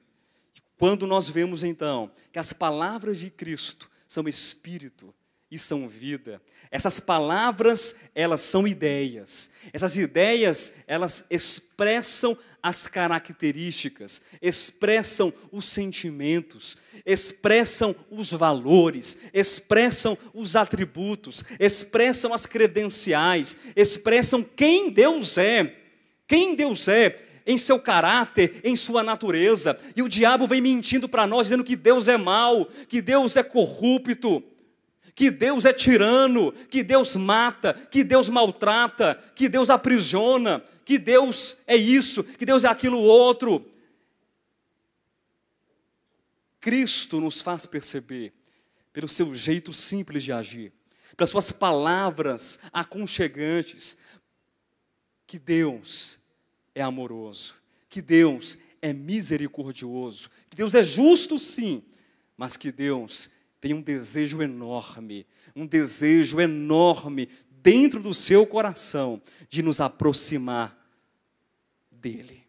Quando nós vemos então que as palavras de Cristo são espírito e são vida, essas palavras, elas são ideias. Essas ideias, elas expressam as características, expressam os sentimentos, expressam os valores, expressam os atributos, expressam as credenciais, expressam quem Deus é. Quem Deus é em seu caráter, em sua natureza. E o diabo vem mentindo para nós, dizendo que Deus é mau, que Deus é corrupto, que Deus é tirano, que Deus mata, que Deus maltrata, que Deus aprisiona, que Deus é isso, que Deus é aquilo outro. Cristo nos faz perceber, pelo seu jeito simples de agir, pelas suas palavras aconchegantes, que Deus é amoroso, que Deus é misericordioso, que Deus é justo, sim, mas que Deus tem um desejo enorme, um desejo enorme dentro do seu coração de nos aproximar dele.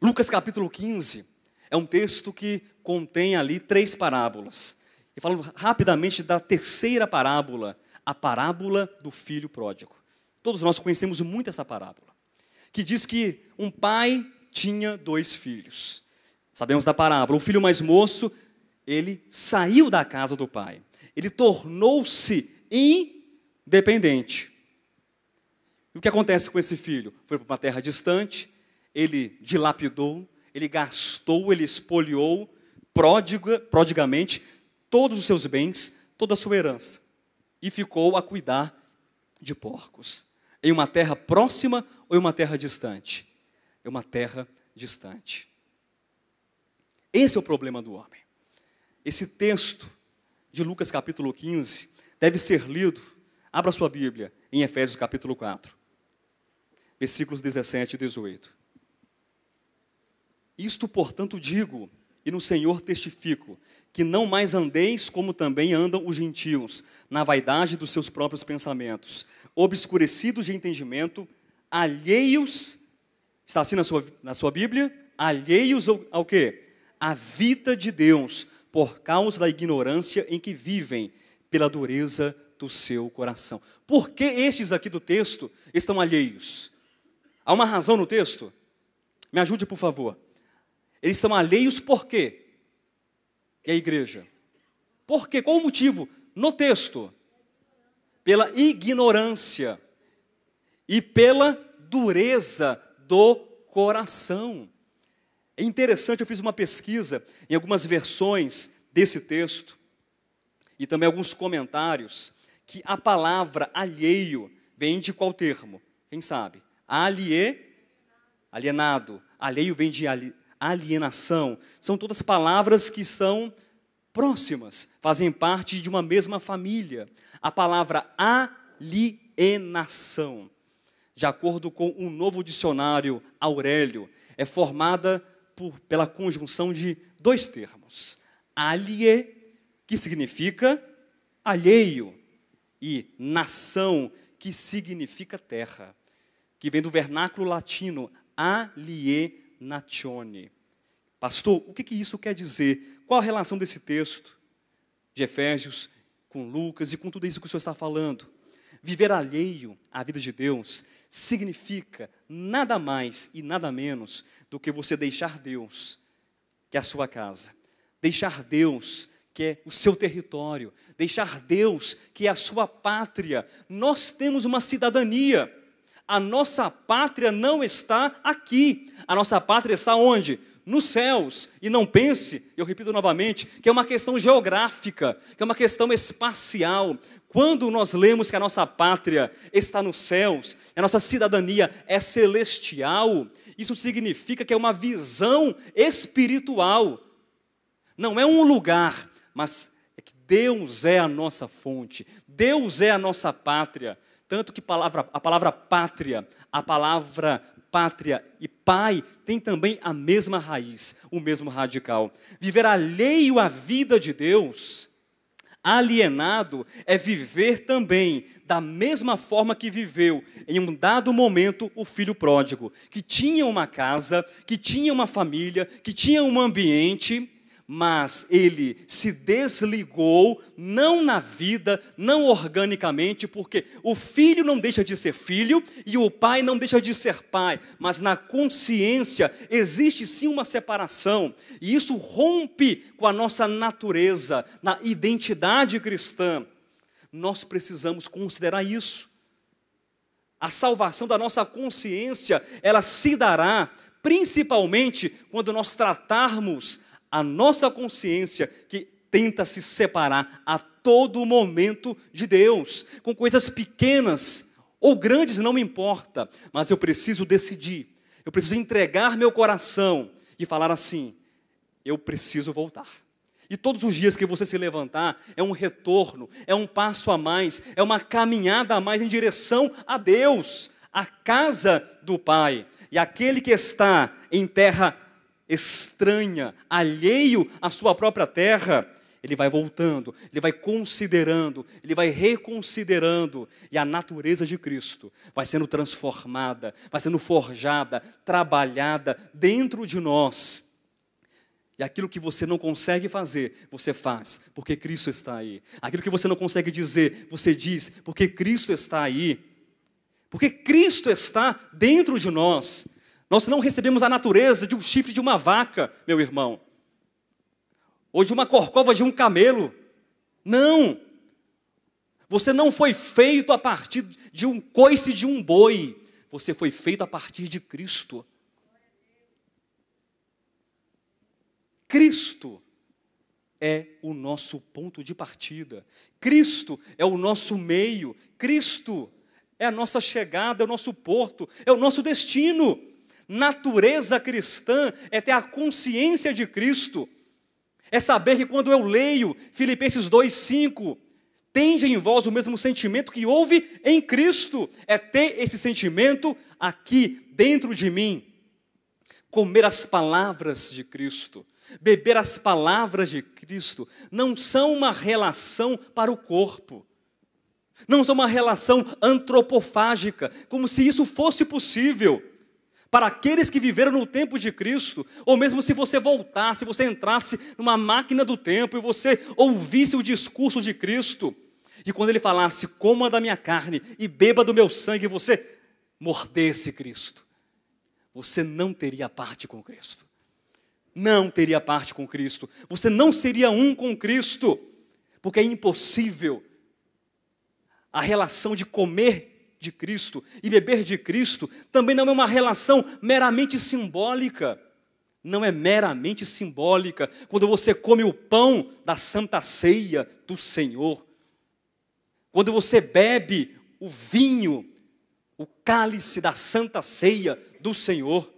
Lucas capítulo 15 é um texto que contém ali três parábolas. E falo rapidamente da terceira parábola, a parábola do filho pródigo. Todos nós conhecemos muito essa parábola, que diz que um pai tinha dois filhos. Sabemos da parábola. O filho mais moço, ele saiu da casa do pai. Ele tornou-se em dependente. E o que acontece com esse filho? Foi para uma terra distante, ele dilapidou, ele gastou, ele espoliou pródiga, prodigamente todos os seus bens, toda a sua herança, e ficou a cuidar de porcos. Em uma terra próxima ou em uma terra distante? Em uma terra distante. Esse é o problema do homem. Esse texto de Lucas capítulo 15 deve ser lido Abra sua Bíblia em Efésios capítulo 4, versículos 17 e 18. Isto, portanto, digo, e no Senhor testifico, que não mais andeis como também andam os gentios, na vaidade dos seus próprios pensamentos, obscurecidos de entendimento, alheios, está assim na sua, na sua Bíblia? Alheios ao, ao quê? A vida de Deus, por causa da ignorância em que vivem, pela dureza do seu coração. Por que estes aqui do texto estão alheios? Há uma razão no texto? Me ajude, por favor. Eles estão alheios por quê? E é a igreja? Por quê? Qual o motivo? No texto. Pela ignorância e pela dureza do coração. É interessante, eu fiz uma pesquisa em algumas versões desse texto e também alguns comentários que a palavra alheio vem de qual termo? Quem sabe? Alie, alienado. Alheio vem de alienação. São todas palavras que são próximas, fazem parte de uma mesma família. A palavra alienação, de acordo com um novo dicionário Aurélio, é formada por, pela conjunção de dois termos. Alie, que significa alheio, e nação, que significa terra, que vem do vernáculo latino alienatione. Pastor, o que, que isso quer dizer? Qual a relação desse texto de Efésios com Lucas e com tudo isso que o senhor está falando? Viver alheio à vida de Deus significa nada mais e nada menos do que você deixar Deus, que é a sua casa, deixar Deus, que é o seu território, deixar Deus, que é a sua pátria. Nós temos uma cidadania. A nossa pátria não está aqui. A nossa pátria está onde? Nos céus. E não pense, eu repito novamente, que é uma questão geográfica, que é uma questão espacial. Quando nós lemos que a nossa pátria está nos céus, a nossa cidadania é celestial, isso significa que é uma visão espiritual. Não é um lugar, mas Deus é a nossa fonte, Deus é a nossa pátria. Tanto que palavra, a palavra pátria, a palavra pátria e pai tem também a mesma raiz, o mesmo radical. Viver alheio à vida de Deus, alienado, é viver também da mesma forma que viveu em um dado momento o filho pródigo, que tinha uma casa, que tinha uma família, que tinha um ambiente, mas ele se desligou, não na vida, não organicamente, porque o filho não deixa de ser filho e o pai não deixa de ser pai, mas na consciência existe sim uma separação, e isso rompe com a nossa natureza, na identidade cristã. Nós precisamos considerar isso. A salvação da nossa consciência, ela se dará principalmente quando nós tratarmos a nossa consciência que tenta se separar a todo momento de Deus, com coisas pequenas ou grandes, não me importa, mas eu preciso decidir, eu preciso entregar meu coração e falar assim: eu preciso voltar. E todos os dias que você se levantar, é um retorno, é um passo a mais, é uma caminhada a mais em direção a Deus, a casa do Pai. E aquele que está em terra estranha, alheio à sua própria terra, ele vai voltando, ele vai considerando, ele vai reconsiderando, e a natureza de Cristo vai sendo transformada, vai sendo forjada, trabalhada dentro de nós. E aquilo que você não consegue fazer, você faz, porque Cristo está aí. Aquilo que você não consegue dizer, você diz, porque Cristo está aí. Porque Cristo está dentro de nós. Nós não recebemos a natureza de um chifre de uma vaca, meu irmão, ou de uma corcova de um camelo. Não! Você não foi feito a partir de um coice de um boi. Você foi feito a partir de Cristo. Cristo é o nosso ponto de partida. Cristo é o nosso meio. Cristo é a nossa chegada, é o nosso porto, é o nosso destino. Natureza cristã é ter a consciência de Cristo. É saber que quando eu leio Filipenses 2:5, tende em vós o mesmo sentimento que houve em Cristo. É ter esse sentimento aqui dentro de mim. Comer as palavras de Cristo, beber as palavras de Cristo, não são uma relação para o corpo. Não são uma relação antropofágica, como se isso fosse possível para aqueles que viveram no tempo de Cristo, ou mesmo se você voltasse, você entrasse numa máquina do tempo e você ouvisse o discurso de Cristo, e quando ele falasse, coma da minha carne e beba do meu sangue, você mordesse Cristo, você não teria parte com Cristo. Não teria parte com Cristo. Você não seria um com Cristo, porque é impossível a relação de comer de Cristo e beber de Cristo também não é uma relação meramente simbólica. Não é meramente simbólica quando você come o pão da santa ceia do Senhor, quando você bebe o vinho, o cálice da santa ceia do Senhor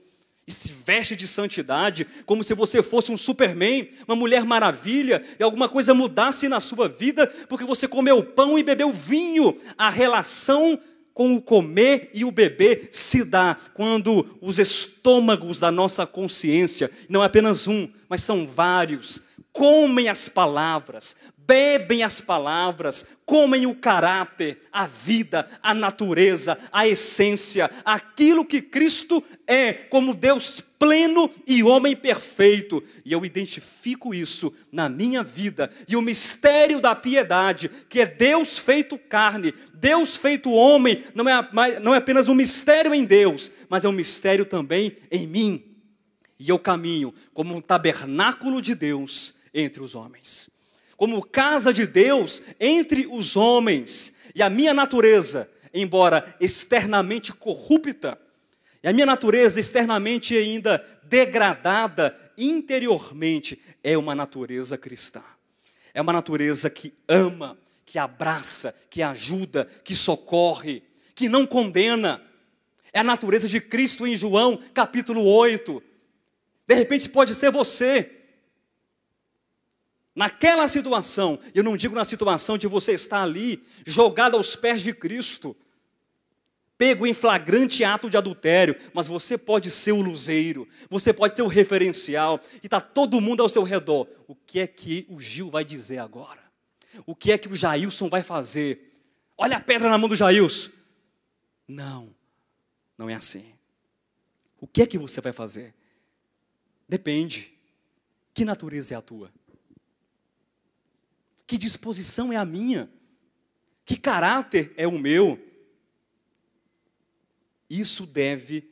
e se veste de santidade, como se você fosse um Superman, uma mulher maravilha, e alguma coisa mudasse na sua vida, porque você comeu pão e bebeu vinho. A relação com o comer e o beber se dá quando os estômagos da nossa consciência, não é apenas um, mas são vários, comem as palavras, bebem as palavras, comem o caráter, a vida, a natureza, a essência, aquilo que Cristo é, como Deus pleno e homem perfeito. E eu identifico isso na minha vida. E o mistério da piedade, que é Deus feito carne, Deus feito homem, não é, não é apenas um mistério em Deus, mas é um mistério também em mim. E eu caminho como um tabernáculo de Deus entre os homens como casa de Deus entre os homens. E a minha natureza, embora externamente corrupta, e a minha natureza externamente ainda degradada, interiormente, é uma natureza cristã. É uma natureza que ama, que abraça, que ajuda, que socorre, que não condena. É a natureza de Cristo em João, capítulo 8. De repente pode ser você Naquela situação, eu não digo na situação de você estar ali, jogado aos pés de Cristo, pego em flagrante ato de adultério, mas você pode ser o luzeiro, você pode ser o referencial, e está todo mundo ao seu redor. O que é que o Gil vai dizer agora? O que é que o Jailson vai fazer? Olha a pedra na mão do Jailson. Não, não é assim. O que é que você vai fazer? Depende. Que natureza é a tua? Que disposição é a minha? Que caráter é o meu? Isso deve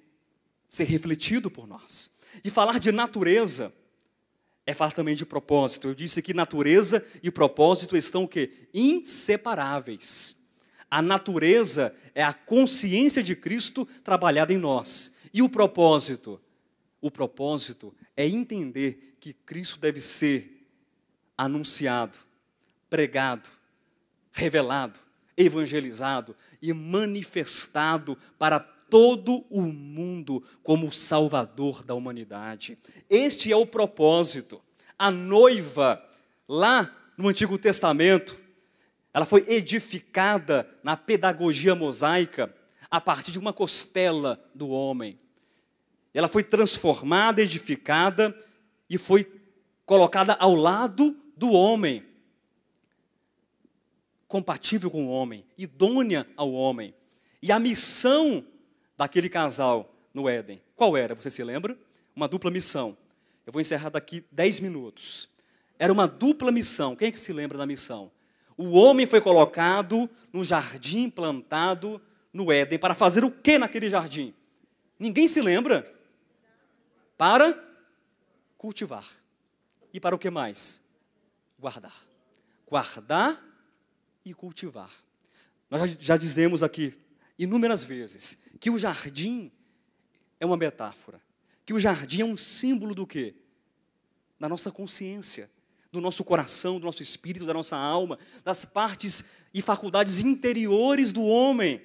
ser refletido por nós. E falar de natureza é falar também de propósito. Eu disse que natureza e propósito estão o quê? Inseparáveis. A natureza é a consciência de Cristo trabalhada em nós. E o propósito? O propósito é entender que Cristo deve ser anunciado pregado, revelado, evangelizado e manifestado para todo o mundo como Salvador da humanidade. Este é o propósito. A noiva, lá no Antigo Testamento, ela foi edificada na pedagogia mosaica a partir de uma costela do homem. Ela foi transformada, edificada e foi colocada ao lado do homem compatível com o homem, idônea ao homem. E a missão daquele casal no Éden, qual era? Você se lembra? Uma dupla missão. Eu vou encerrar daqui 10 minutos. Era uma dupla missão. Quem é que se lembra da missão? O homem foi colocado no jardim plantado no Éden para fazer o que naquele jardim? Ninguém se lembra? Para cultivar. E para o que mais? Guardar. Guardar e cultivar. Nós já dizemos aqui inúmeras vezes que o jardim é uma metáfora, que o jardim é um símbolo do quê? Da nossa consciência, do nosso coração, do nosso espírito, da nossa alma, das partes e faculdades interiores do homem.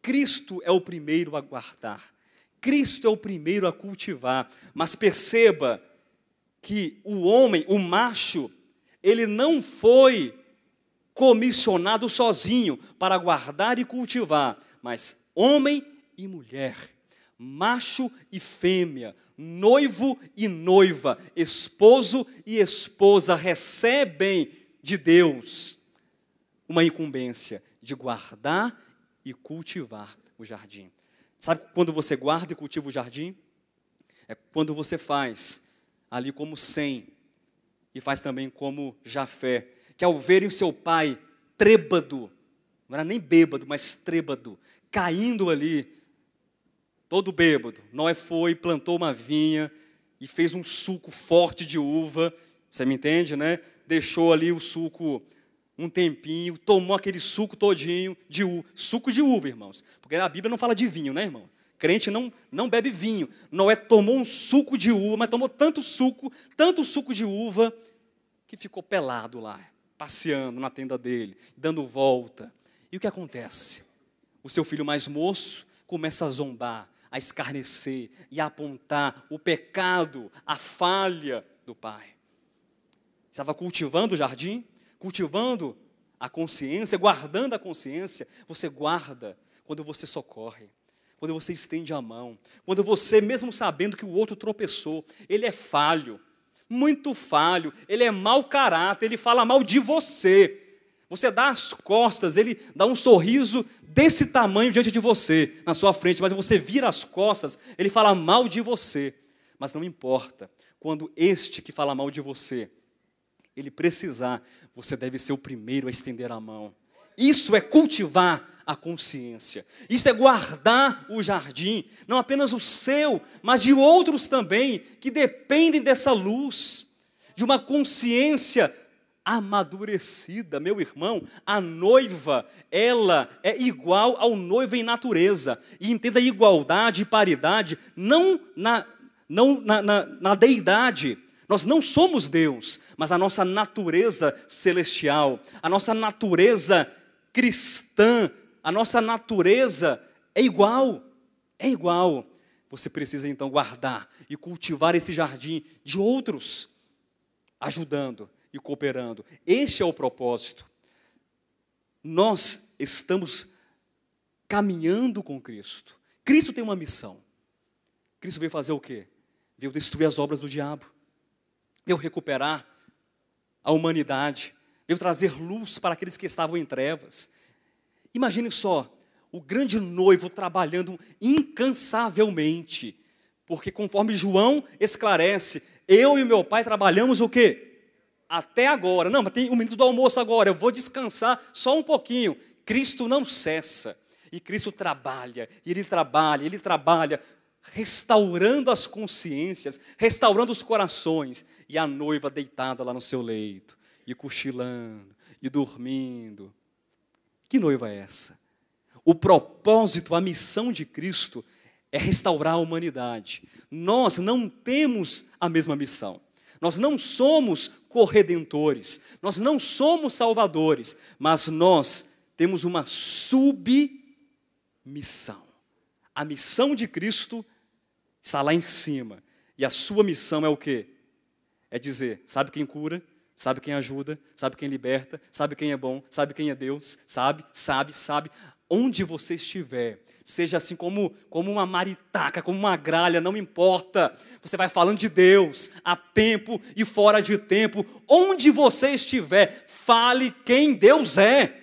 Cristo é o primeiro a guardar, Cristo é o primeiro a cultivar, mas perceba que o homem, o macho, ele não foi comissionado sozinho para guardar e cultivar, mas homem e mulher, macho e fêmea, noivo e noiva, esposo e esposa recebem de Deus uma incumbência de guardar e cultivar o jardim. Sabe quando você guarda e cultiva o jardim? É quando você faz ali como Sem e faz também como Jafé, que ao verem seu pai trêbado, não era nem bêbado, mas trêbado, caindo ali, todo bêbado, Noé foi, plantou uma vinha e fez um suco forte de uva, você me entende, né? Deixou ali o suco um tempinho, tomou aquele suco todinho de uva, suco de uva, irmãos. Porque a Bíblia não fala de vinho, né, irmão? Crente não, não bebe vinho. Noé tomou um suco de uva, mas tomou tanto suco, tanto suco de uva, que ficou pelado lá passeando na tenda dele, dando volta. E o que acontece? O seu filho mais moço começa a zombar, a escarnecer e a apontar o pecado, a falha do pai. Estava cultivando o jardim, cultivando a consciência, guardando a consciência. Você guarda quando você socorre, quando você estende a mão, quando você, mesmo sabendo que o outro tropeçou, ele é falho, muito falho, ele é mau caráter, ele fala mal de você. Você dá as costas, ele dá um sorriso desse tamanho diante de você, na sua frente, mas você vira as costas, ele fala mal de você. Mas não importa, quando este que fala mal de você, ele precisar, você deve ser o primeiro a estender a mão. Isso é cultivar a consciência. Isto é guardar o jardim, não apenas o seu, mas de outros também, que dependem dessa luz, de uma consciência amadurecida. Meu irmão, a noiva, ela é igual ao noivo em natureza. E entenda igualdade e paridade, não na, não na, na, na deidade. Nós não somos Deus, mas a nossa natureza celestial, a nossa natureza cristã a nossa natureza é igual, é igual. Você precisa então guardar e cultivar esse jardim de outros, ajudando e cooperando. Este é o propósito. Nós estamos caminhando com Cristo. Cristo tem uma missão. Cristo veio fazer o quê? Veio destruir as obras do diabo. Veio recuperar a humanidade. Veio trazer luz para aqueles que estavam em trevas. Imagine só, o grande noivo trabalhando incansavelmente. Porque conforme João esclarece, eu e meu pai trabalhamos o quê? Até agora. Não, mas tem um minuto do almoço agora, eu vou descansar só um pouquinho. Cristo não cessa. E Cristo trabalha, e ele trabalha, ele trabalha, restaurando as consciências, restaurando os corações. E a noiva deitada lá no seu leito, e cochilando, e dormindo. Que noiva é essa? O propósito, a missão de Cristo é restaurar a humanidade. Nós não temos a mesma missão. Nós não somos corredentores, nós não somos salvadores, mas nós temos uma submissão. A missão de Cristo está lá em cima. E a sua missão é o quê? É dizer, sabe quem cura? Sabe quem ajuda, sabe quem liberta, sabe quem é bom, sabe quem é Deus, sabe, sabe, sabe. Onde você estiver, seja assim como, como uma maritaca, como uma gralha, não importa. Você vai falando de Deus a tempo e fora de tempo. Onde você estiver, fale quem Deus é.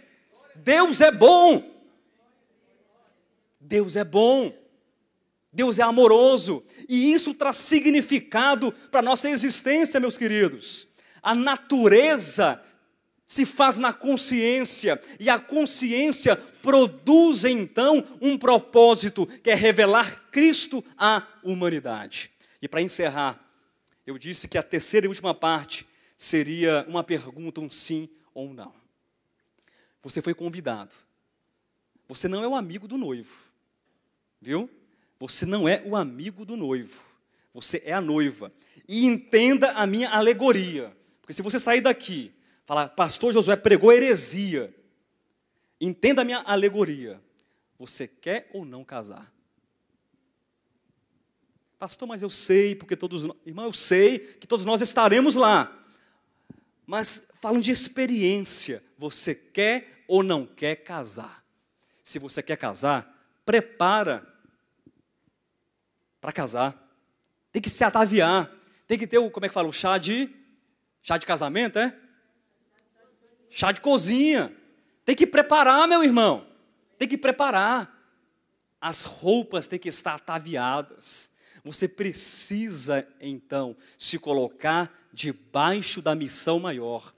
Deus é bom. Deus é bom. Deus é amoroso. E isso traz significado para a nossa existência, meus queridos a natureza se faz na consciência, e a consciência produz então um propósito, que é revelar Cristo à humanidade. E para encerrar, eu disse que a terceira e última parte seria uma pergunta, um sim ou um não. Você foi convidado. Você não é o amigo do noivo, viu? Você não é o amigo do noivo. Você é a noiva. E entenda a minha alegoria. Porque se você sair daqui, falar, pastor Josué pregou heresia, entenda a minha alegoria. Você quer ou não casar? Pastor, mas eu sei, porque todos nós, irmão, eu sei que todos nós estaremos lá. Mas falam de experiência. Você quer ou não quer casar? Se você quer casar, prepara para casar. Tem que se ataviar, tem que ter o, como é que fala, o chá de Chá de casamento, é? Chá de cozinha. Tem que preparar, meu irmão. Tem que preparar. As roupas têm que estar ataviadas. Você precisa, então, se colocar debaixo da missão maior.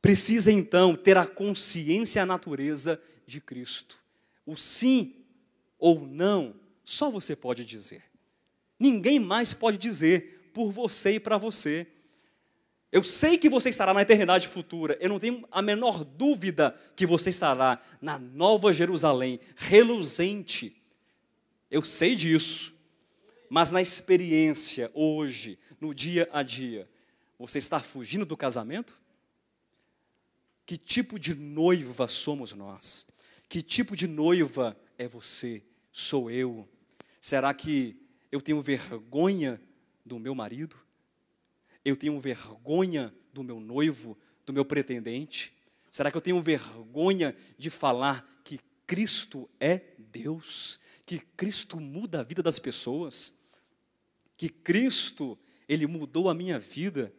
Precisa, então, ter a consciência e a natureza de Cristo. O sim ou não, só você pode dizer. Ninguém mais pode dizer por você e para você. Eu sei que você estará na eternidade futura. Eu não tenho a menor dúvida que você estará na Nova Jerusalém, reluzente. Eu sei disso. Mas na experiência, hoje, no dia a dia, você está fugindo do casamento? Que tipo de noiva somos nós? Que tipo de noiva é você? Sou eu? Será que eu tenho vergonha do meu marido? Eu tenho vergonha do meu noivo, do meu pretendente? Será que eu tenho vergonha de falar que Cristo é Deus? Que Cristo muda a vida das pessoas? Que Cristo, Ele mudou a minha vida?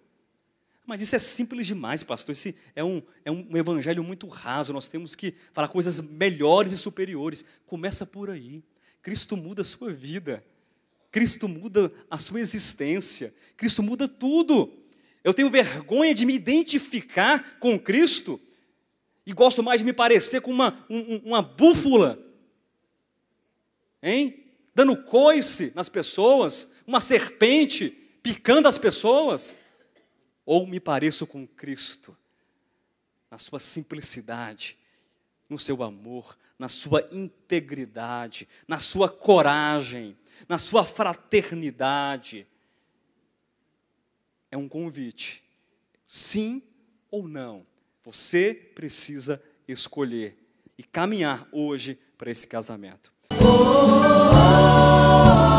Mas isso é simples demais, pastor. Esse é um, é um evangelho muito raso. Nós temos que falar coisas melhores e superiores. Começa por aí. Cristo muda a sua vida. Cristo muda a sua existência, Cristo muda tudo. Eu tenho vergonha de me identificar com Cristo e gosto mais de me parecer com uma, um, uma búfala, hein? Dando coice nas pessoas, uma serpente picando as pessoas, ou me pareço com Cristo, na sua simplicidade, no seu amor, na sua integridade, na sua coragem, na sua fraternidade. É um convite. Sim ou não. Você precisa escolher e caminhar hoje para esse casamento. Oh, oh, oh.